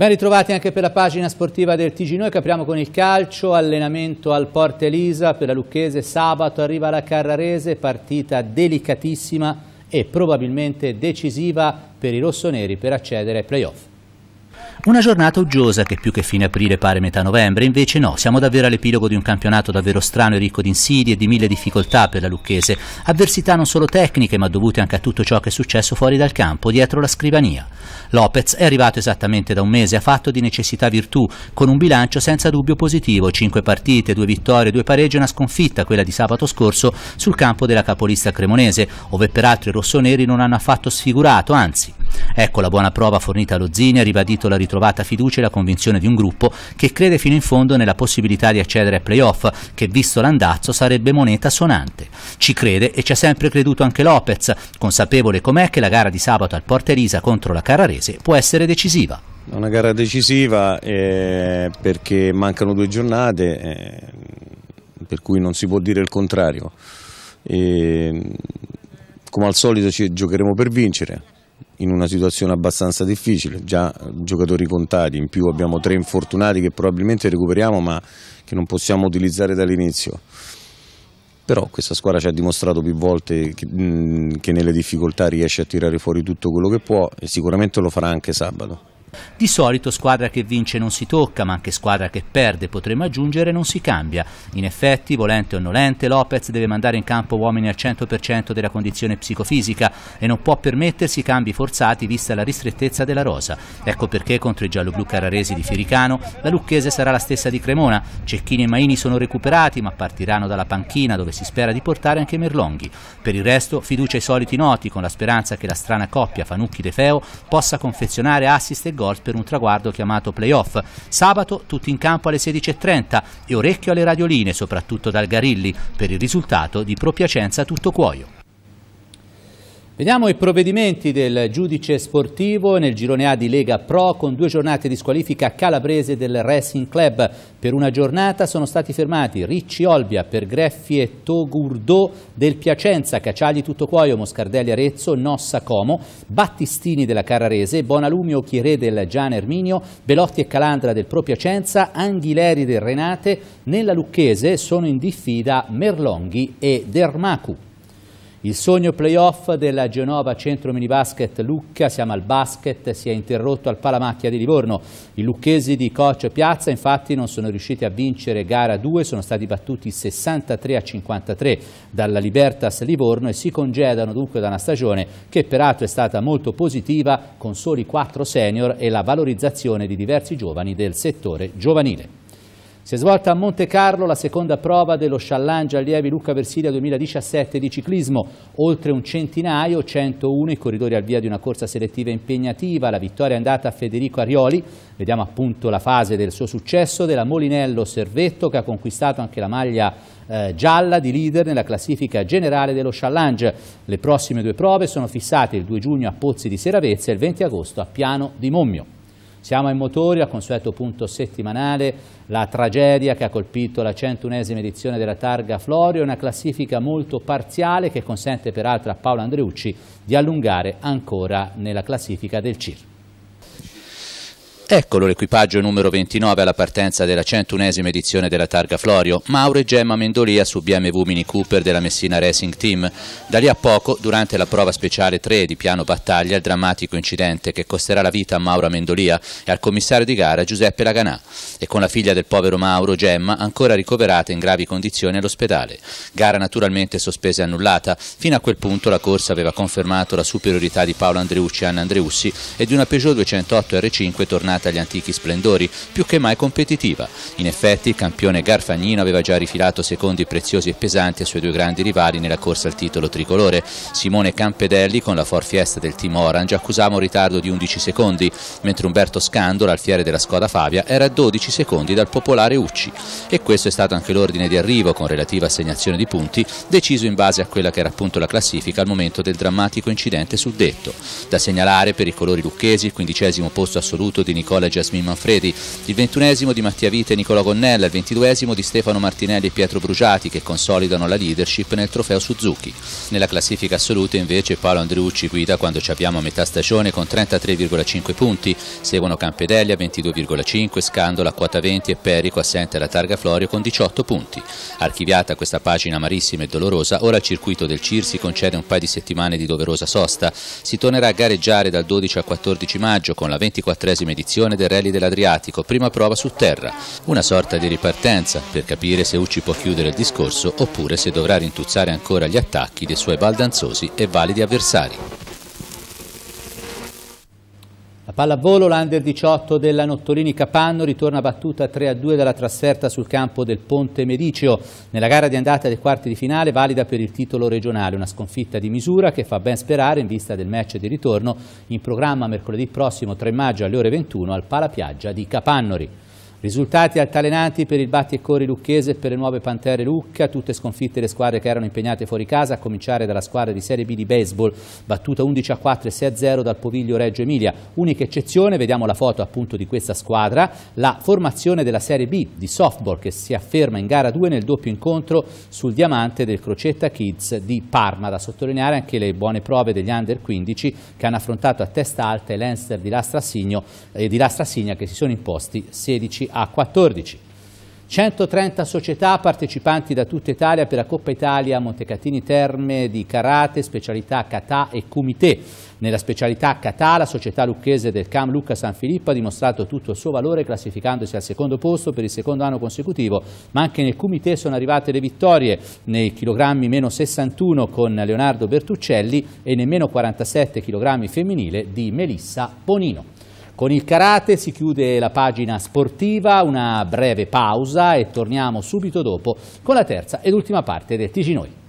Ben ritrovati anche per la pagina sportiva del TG Noi, capriamo con il calcio, allenamento al Porte Elisa per la Lucchese, sabato arriva la Carrarese, partita delicatissima e probabilmente decisiva per i rossoneri per accedere ai playoff. Una giornata uggiosa che più che fine aprile pare metà novembre, invece no, siamo davvero all'epilogo di un campionato davvero strano e ricco di insidie e di mille difficoltà per la Lucchese, avversità non solo tecniche ma dovute anche a tutto ciò che è successo fuori dal campo, dietro la scrivania. Lopez è arrivato esattamente da un mese, ha fatto di necessità virtù, con un bilancio senza dubbio positivo, 5 partite, 2 vittorie, 2 pareggi e una sconfitta, quella di sabato scorso, sul campo della capolista cremonese, ove peraltro i rossoneri non hanno affatto sfigurato, anzi Ecco la buona prova fornita allo Zini ha ribadito la ritrovata fiducia e la convinzione di un gruppo che crede fino in fondo nella possibilità di accedere ai playoff, che visto l'andazzo sarebbe moneta suonante. Ci crede e ci ha sempre creduto anche Lopez, consapevole com'è che la gara di sabato al Porta Porterisa contro la Carrarese può essere decisiva. È una gara decisiva eh, perché mancano due giornate, eh, per cui non si può dire il contrario. E, come al solito ci giocheremo per vincere in una situazione abbastanza difficile, già giocatori contati, in più abbiamo tre infortunati che probabilmente recuperiamo ma che non possiamo utilizzare dall'inizio. Però questa squadra ci ha dimostrato più volte che, mm, che nelle difficoltà riesce a tirare fuori tutto quello che può e sicuramente lo farà anche sabato. Di solito squadra che vince non si tocca, ma anche squadra che perde, potremmo aggiungere, non si cambia. In effetti, volente o nolente, Lopez deve mandare in campo uomini al 100% della condizione psicofisica e non può permettersi cambi forzati vista la ristrettezza della rosa. Ecco perché contro i gialloblu cararesi di Firicano, la Lucchese sarà la stessa di Cremona. Cecchini e Maini sono recuperati, ma partiranno dalla panchina dove si spera di portare anche Merlonghi. Per il resto, fiducia ai soliti noti, con la speranza che la strana coppia Fanucchi-De Feo possa confezionare assist e gol gol per un traguardo chiamato playoff. Sabato tutti in campo alle 16.30 e orecchio alle radioline, soprattutto dal Garilli, per il risultato di Pro Piacenza Tutto Cuoio. Vediamo i provvedimenti del giudice sportivo nel girone A di Lega Pro con due giornate di squalifica calabrese del Racing Club. Per una giornata sono stati fermati Ricci Olbia per Greffi e Togurdo del Piacenza, Cacciagli Tuttocuoio, Moscardelli Arezzo, Nossa Como, Battistini della Carrarese, Bonalumio Chiré del Gian Erminio, Belotti e Calandra del Pro Piacenza, Anghileri del Renate. Nella Lucchese sono in diffida Merlonghi e Dermacu. Il sogno playoff della Genova Centro Mini Basket Lucca, siamo al basket, si è interrotto al Palamacchia di Livorno. I lucchesi di Coach Piazza infatti non sono riusciti a vincere gara 2, sono stati battuti 63 a 53 dalla Libertas Livorno e si congedano dunque da una stagione che peraltro è stata molto positiva con soli 4 senior e la valorizzazione di diversi giovani del settore giovanile. Si è svolta a Monte Carlo la seconda prova dello Challenge Allievi Luca Versilia 2017 di ciclismo. Oltre un centinaio, 101 i corridori al via di una corsa selettiva impegnativa. La vittoria è andata a Federico Arioli. Vediamo appunto la fase del suo successo, della Molinello Servetto che ha conquistato anche la maglia eh, gialla di leader nella classifica generale dello Challenge. Le prossime due prove sono fissate il 2 giugno a Pozzi di Seravezza e il 20 agosto a Piano di Mommio. Siamo ai motori, al consueto punto settimanale, la tragedia che ha colpito la 101esima edizione della Targa Florio, una classifica molto parziale che consente peraltro a Paolo Andreucci di allungare ancora nella classifica del CIR. Eccolo l'equipaggio numero 29 alla partenza della 101esima edizione della Targa Florio, Mauro e Gemma Mendolia su BMW Mini Cooper della Messina Racing Team. Da lì a poco, durante la prova speciale 3 di piano battaglia, il drammatico incidente che costerà la vita a Mauro Mendolia e al commissario di gara Giuseppe Laganà e con la figlia del povero Mauro, Gemma, ancora ricoverata in gravi condizioni all'ospedale. Gara naturalmente sospesa e annullata, fino a quel punto la corsa aveva confermato la superiorità di Paolo Andreucci e Anna Andreussi e di una Peugeot 208 R5 tornata destinata agli antichi splendori, più che mai competitiva. In effetti il campione Garfagnino aveva già rifilato secondi preziosi e pesanti ai suoi due grandi rivali nella corsa al titolo tricolore. Simone Campedelli con la forfiesta del team Orange accusava un ritardo di 11 secondi, mentre Umberto Scandola, alfiere della Scoda Favia, era a 12 secondi dal popolare Ucci. E questo è stato anche l'ordine di arrivo, con relativa assegnazione di punti, deciso in base a quella che era appunto la classifica al momento del drammatico incidente suddetto. Da segnalare per i colori lucchesi il quindicesimo posto assoluto di Nicola Nicola e Jasmine Manfredi, il ventunesimo di Mattia Vite e Nicola Gonnella, il ventiduesimo di Stefano Martinelli e Pietro Brugiati che consolidano la leadership nel trofeo Suzuki. Nella classifica assoluta invece Paolo Andreucci guida quando ci abbiamo a metà stagione con 33,5 punti, seguono Campedelli a 22,5, Scandola a quota 20 e Perico assente alla targa Florio con 18 punti. Archiviata questa pagina amarissima e dolorosa, ora il circuito del Circi concede un paio di settimane di doverosa sosta. Si tornerà a gareggiare dal 12 al 14 maggio con la 24esima edizione edizione del Rally dell'Adriatico, prima prova su terra. Una sorta di ripartenza per capire se Ucci può chiudere il discorso oppure se dovrà rintuzzare ancora gli attacchi dei suoi baldanzosi e validi avversari. La pallavolo, l'under 18 della Nottolini Capanno, ritorna battuta 3-2 dalla trasferta sul campo del Ponte Medicio. Nella gara di andata dei quarti di finale, valida per il titolo regionale. Una sconfitta di misura che fa ben sperare in vista del match di ritorno in programma mercoledì prossimo 3 maggio alle ore 21 al Palapiaggia di Capannori. Risultati altalenanti per il Batti e Cori Lucchese e per le nuove Pantere Lucca, tutte sconfitte le squadre che erano impegnate fuori casa, a cominciare dalla squadra di Serie B di baseball, battuta 11 a 4 e 6 a 0 dal Poviglio Reggio Emilia. Unica eccezione, vediamo la foto appunto di questa squadra, la formazione della Serie B di softball che si afferma in gara 2 nel doppio incontro sul diamante del Crocetta Kids di Parma. Da sottolineare anche le buone prove degli under 15 che hanno affrontato a testa alta i l'Enster di Lastra Signo, eh, di Lastra che si sono imposti 16 a 14. 130 società partecipanti da tutta Italia per la Coppa Italia Montecatini Terme di Karate, specialità Katà e Kumite. Nella specialità Katà la società lucchese del Cam Lucca San Filippo ha dimostrato tutto il suo valore classificandosi al secondo posto per il secondo anno consecutivo, ma anche nel Kumite sono arrivate le vittorie nei chilogrammi meno 61 con Leonardo Bertuccelli e nel meno 47 chilogrammi femminile di Melissa Bonino. Con il karate si chiude la pagina sportiva, una breve pausa e torniamo subito dopo con la terza ed ultima parte del TG Noi.